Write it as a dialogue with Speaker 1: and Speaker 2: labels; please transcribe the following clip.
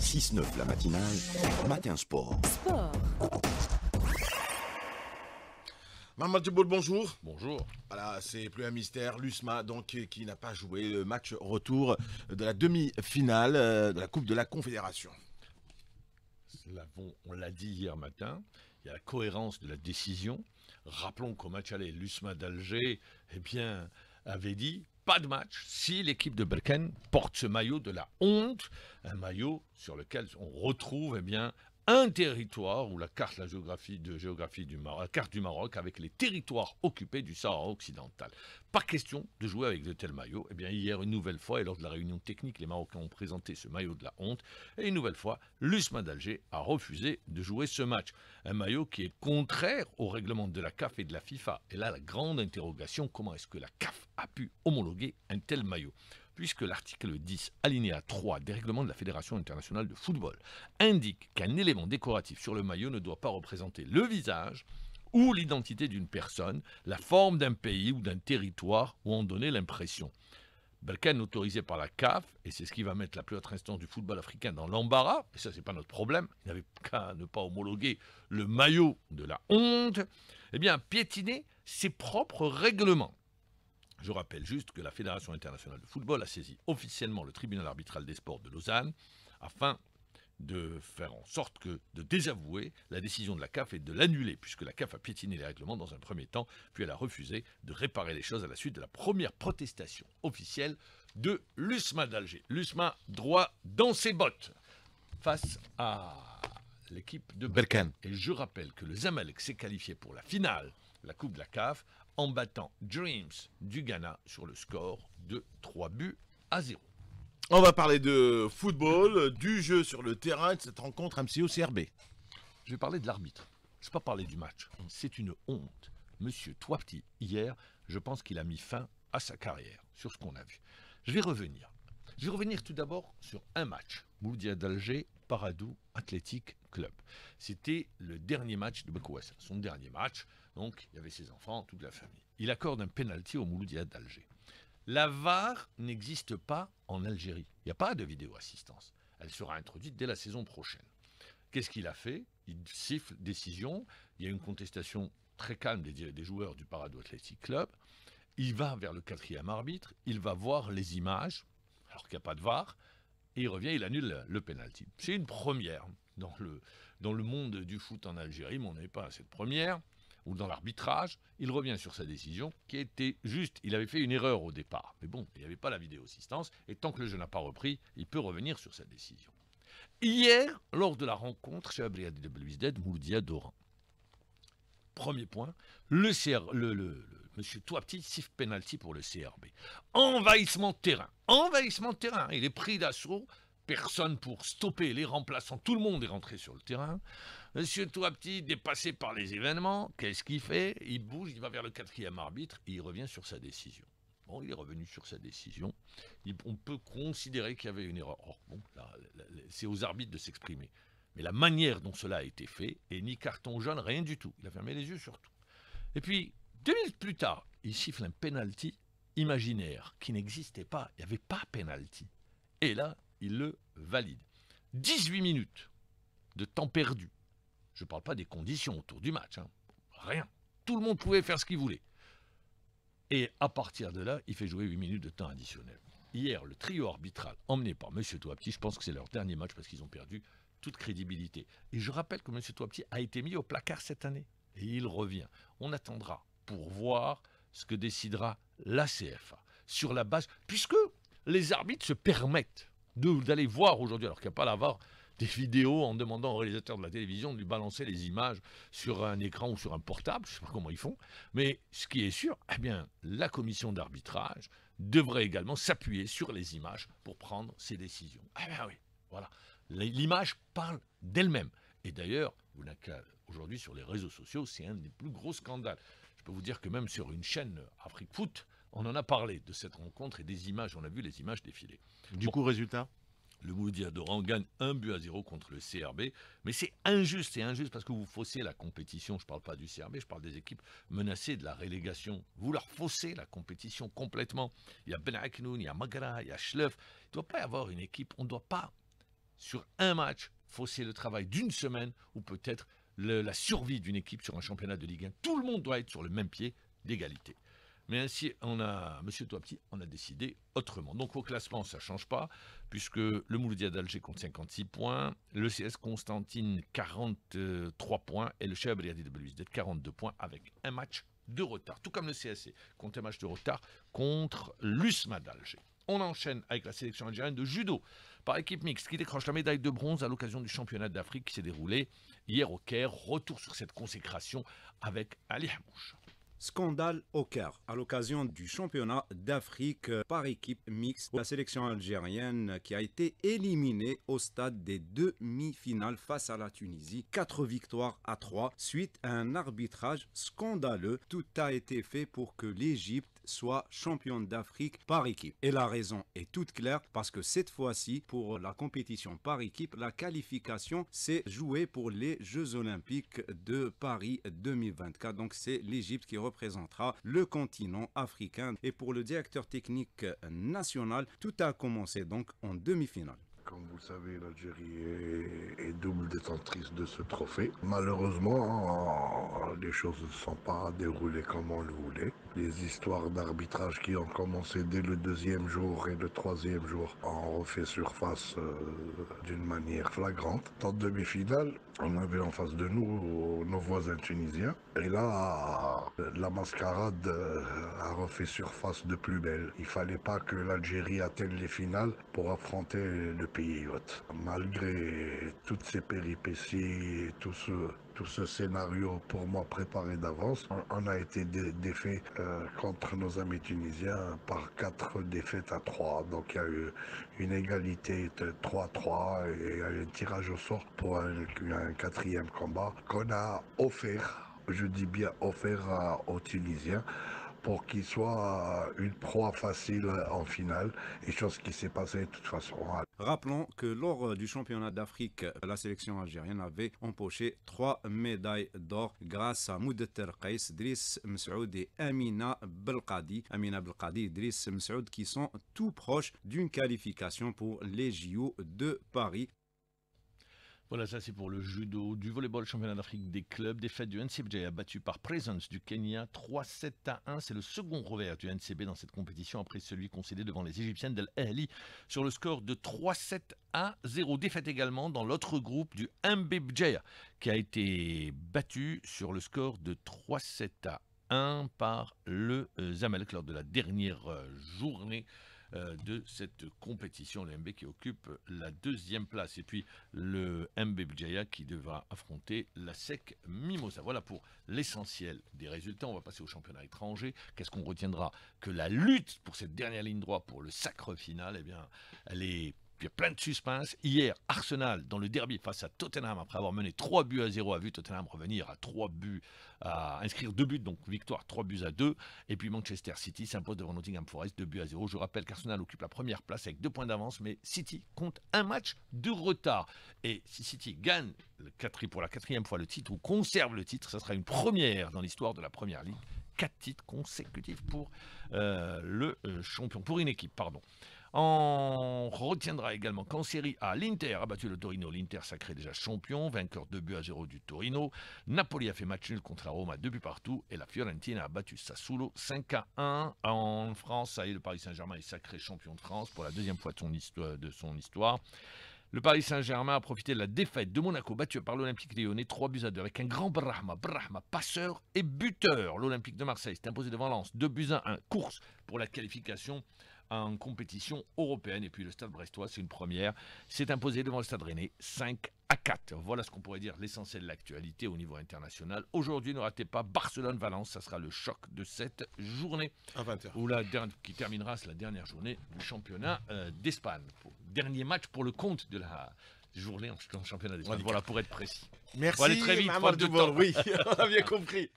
Speaker 1: 6-9 la matinale, matin sport. Sport. Maman bonjour. Bonjour. Voilà, c'est plus un mystère. L'USMA, donc, qui n'a pas joué le match retour de la demi-finale euh, de la Coupe de la Confédération. On l'a dit hier matin, il y a la cohérence de la décision. Rappelons qu'au match aller, l'USMA d'Alger, eh bien, avait dit pas de match si l'équipe de Berken porte ce maillot de la honte, un maillot sur lequel on retrouve eh bien, un territoire ou la carte, la géographie, de géographie du Maroc, la carte du Maroc avec les territoires occupés du Sahara occidental. Pas question de jouer avec de tels maillots. Eh bien, hier, une nouvelle fois, et lors de la réunion technique, les Marocains ont présenté ce maillot de la honte. Et une nouvelle fois, l'USMA d'Alger a refusé de jouer ce match. Un maillot qui est contraire au règlement de la CAF et de la FIFA. Et là, la grande interrogation, comment est-ce que la CAF a pu homologuer un tel maillot puisque l'article 10, alinéa 3 des règlements de la Fédération internationale de football indique qu'un élément décoratif sur le maillot ne doit pas représenter le visage ou l'identité d'une personne, la forme d'un pays ou d'un territoire ou en donner l'impression. Balkan, autorisé par la CAF, et c'est ce qui va mettre la plus haute instance du football africain dans l'embarras, et ça c'est pas notre problème, il n'avait qu'à ne pas homologuer le maillot de la honte, eh bien piétiner ses propres règlements. Je rappelle juste que la Fédération internationale de football a saisi officiellement le tribunal arbitral des sports de Lausanne afin de faire en sorte que de désavouer la décision de la CAF et de l'annuler, puisque la CAF a piétiné les règlements dans un premier temps, puis elle a refusé de réparer les choses à la suite de la première protestation officielle de l'USMA d'Alger. L'USMA droit dans ses bottes face à l'équipe de Berkane. Et je rappelle que le Zamalek s'est qualifié pour la finale, la Coupe de la CAF, en battant Dreams du Ghana sur le score de 3 buts à 0. On va parler de football, du jeu sur le terrain de cette rencontre MCO-CRB. Je vais parler de l'arbitre. Je ne vais pas parler du match. C'est une honte. Monsieur Toipti, hier, je pense qu'il a mis fin à sa carrière sur ce qu'on a vu. Je vais revenir. Je vais revenir tout d'abord sur un match. Moudia d'Alger Paradou Athletic Club. C'était le dernier match de Bekouès, son dernier match. Donc, il y avait ses enfants, toute la famille. Il accorde un penalty au Mouloudia d'Alger. La VAR n'existe pas en Algérie. Il n'y a pas de vidéo-assistance. Elle sera introduite dès la saison prochaine. Qu'est-ce qu'il a fait Il siffle décision. Il y a une contestation très calme des, des joueurs du Paradou Athletic Club. Il va vers le quatrième arbitre. Il va voir les images, alors qu'il n'y a pas de VAR et il revient, il annule le penalty. C'est une première dans le, dans le monde du foot en Algérie, mais on n'est pas à cette première, ou dans l'arbitrage. Il revient sur sa décision qui était juste. Il avait fait une erreur au départ, mais bon, il n'y avait pas la vidéo-assistance, et tant que le jeu n'a pas repris, il peut revenir sur sa décision. Hier, lors de la rencontre chez Abriad de Moudia Doran. Premier point, le, CR, le M. petit, siffle penalty pour le CRB. Envahissement de terrain. Envahissement de terrain. Il est pris d'assaut. Personne pour stopper les remplaçants. Tout le monde est rentré sur le terrain. Monsieur Touapti, dépassé par les événements, qu'est-ce qu'il fait Il bouge, il va vers le quatrième arbitre et il revient sur sa décision. Bon, il est revenu sur sa décision. on peut considérer qu'il y avait une erreur. Or, bon, c'est aux arbitres de s'exprimer. Mais la manière dont cela a été fait, et ni carton jaune, rien du tout. Il a fermé les yeux sur tout. Et puis, deux minutes plus tard, il siffle un penalty imaginaire qui n'existait pas. Il n'y avait pas penalty. Et là, il le valide. 18 minutes de temps perdu. Je ne parle pas des conditions autour du match. Hein. Rien. Tout le monde pouvait faire ce qu'il voulait. Et à partir de là, il fait jouer 8 minutes de temps additionnel. Hier, le trio arbitral, emmené par M. Toapti, je pense que c'est leur dernier match parce qu'ils ont perdu toute crédibilité. Et je rappelle que M. Toapti a été mis au placard cette année. Et il revient. On attendra pour voir ce que décidera la CFA sur la base, puisque les arbitres se permettent d'aller voir aujourd'hui, alors qu'il n'y a pas l'avoir, des vidéos en demandant au réalisateur de la télévision de lui balancer les images sur un écran ou sur un portable, je ne sais pas comment ils font, mais ce qui est sûr, eh bien, la commission d'arbitrage devrait également s'appuyer sur les images pour prendre ses décisions. Ah eh bien oui, voilà. L'image parle d'elle-même. Et d'ailleurs, vous n'avez qu'à aujourd'hui sur les réseaux sociaux, c'est un des plus gros scandales. Je peux vous dire que même sur une chaîne Afrique Foot, on en a parlé de cette rencontre et des images, on a vu les images défiler. Du coup, résultat le Moudia Doran gagne un but à zéro contre le CRB. Mais c'est injuste, c'est injuste parce que vous faussez la compétition. Je ne parle pas du CRB, je parle des équipes menacées de la relégation. Vous leur faussez la compétition complètement. Il y a Ben Aknoun, il y a Magra, il y a Schleuf. Il ne doit pas y avoir une équipe. On ne doit pas, sur un match, fausser le travail d'une semaine ou peut-être la survie d'une équipe sur un championnat de Ligue 1. Tout le monde doit être sur le même pied d'égalité. Mais ainsi, on a, Monsieur Toapti on a décidé autrement. Donc au classement, ça ne change pas, puisque le Mouloudia d'Alger compte 56 points, le CS Constantine 43 points et le chef de 42 points avec un match de retard, tout comme le CSC compte un match de retard contre l'USMA d'Alger. On enchaîne avec la sélection algérienne de judo par équipe mixte qui décroche la médaille de bronze à l'occasion du championnat d'Afrique qui s'est déroulé hier au Caire. Retour sur cette consécration
Speaker 2: avec Ali Hamouche. Scandale au Caire. À l'occasion du championnat d'Afrique par équipe mixte, la sélection algérienne qui a été éliminée au stade des demi-finales face à la Tunisie, Quatre victoires à 3 suite à un arbitrage scandaleux. Tout a été fait pour que l'Égypte soit championne d'Afrique par équipe. Et la raison est toute claire parce que cette fois-ci, pour la compétition par équipe, la qualification s'est jouée pour les Jeux Olympiques de Paris 2024. Donc c'est l'Égypte qui représentera le continent africain. Et pour le directeur technique national, tout a commencé donc en demi-finale.
Speaker 3: Comme vous le savez, l'Algérie est, double détentrice de ce trophée. Malheureusement, hein, les choses ne sont pas déroulées comme on le voulait les histoires d'arbitrage qui ont commencé dès le deuxième jour et le troisième jour ont refait surface euh, d'une manière flagrante. En demi-finale, on avait en face de nous euh, nos voisins tunisiens. Et là, euh, la mascarade a refait surface de plus belle. Il fallait pas que l'Algérie atteigne les finales pour affronter le pays hôte. Malgré toutes ces péripéties, tout ce, tout ce scénario pour moi préparé d'avance. On a été défait euh, contre nos amis tunisiens par quatre défaites à trois. Donc il y a eu une égalité 3-3 et un tirage au sort pour un, quatrième combat qu'on a offert je dis bien offert aux Tunisiens pour qu'il soit euh, une proie facile euh, en finale, et chose qui s'est passée de toute façon.
Speaker 2: Rappelons que lors euh, du championnat d'Afrique, la sélection algérienne avait empoché trois médailles d'or grâce à Moudetter Kais, Driss Msoud et Amina Belkadi. Amina Belkadi et Driss Msoud qui sont tout proches d'une qualification pour les JO de Paris.
Speaker 1: Voilà, ça c'est pour le judo, du volleyball, championnat d'Afrique des clubs, Défaite du NCBJ battu par Presence du Kenya 3-7 à 1. C'est le second revers du NCB dans cette compétition après celui concédé devant les Égyptiennes d'El Ali sur le score de 3-7 à 0. Défaite également dans l'autre groupe du MBJ, qui a été battu sur le score de 3-7 à 1 par le Zamalek lors de la dernière euh, journée euh, de cette compétition, le MB qui occupe la deuxième place. Et puis le MB Bujaya qui devra affronter la SEC Mimosa. Voilà pour l'essentiel des résultats. On va passer au championnat étranger. Qu'est-ce qu'on retiendra Que la lutte pour cette dernière ligne droite, pour le sacre final, eh bien, elle est il y a plein de suspense Hier, Arsenal, dans le derby face à Tottenham, après avoir mené 3 buts à 0, a vu Tottenham revenir à 3 buts, à inscrire deux buts, donc victoire 3 buts à 2. Et puis Manchester City s'impose devant Nottingham Forest 2 buts à 0. Je rappelle qu'Arsenal occupe la première place avec deux points d'avance, mais City compte un match de retard. Et si City gagne pour la quatrième fois le titre ou conserve le titre, ça sera une première dans l'histoire de la Première Ligue. Quatre titres consécutifs pour euh, le euh, champion, pour une équipe, pardon. On retiendra également qu'en Série A, l'Inter a battu le Torino. L'Inter sacré déjà champion, vainqueur 2 buts à 0 du Torino. Napoli a fait match nul contre la Roma, deux buts partout. Et la Fiorentina a battu Sassuolo 5 à 1. En France, ça y est, le Paris Saint-Germain est sacré champion de France pour la deuxième fois de son histoire. De son histoire. Le Paris Saint-Germain a profité de la défaite de Monaco battu par l'Olympique lyonnais 3 buts à 2 avec un grand Brahma, Brahma passeur et buteur. L'Olympique de Marseille s'est imposé devant Lens 2 buts à 1, course pour la qualification en compétition européenne. Et puis le Stade brestois, c'est une première, s'est imposé devant le Stade rennais 5 à 4. Voilà ce qu'on pourrait dire l'essentiel de l'actualité au niveau international. Aujourd'hui, ne ratez pas Barcelone-Valence, ça sera le choc de cette journée. À 20h. Ou la dernière, qui terminera, c'est la dernière journée du championnat euh, d'Espagne. Dernier match pour le compte de la journée en, championnat d'Espagne. Voilà, pour être précis. Merci, Allez très vite, de oui, on a bien compris.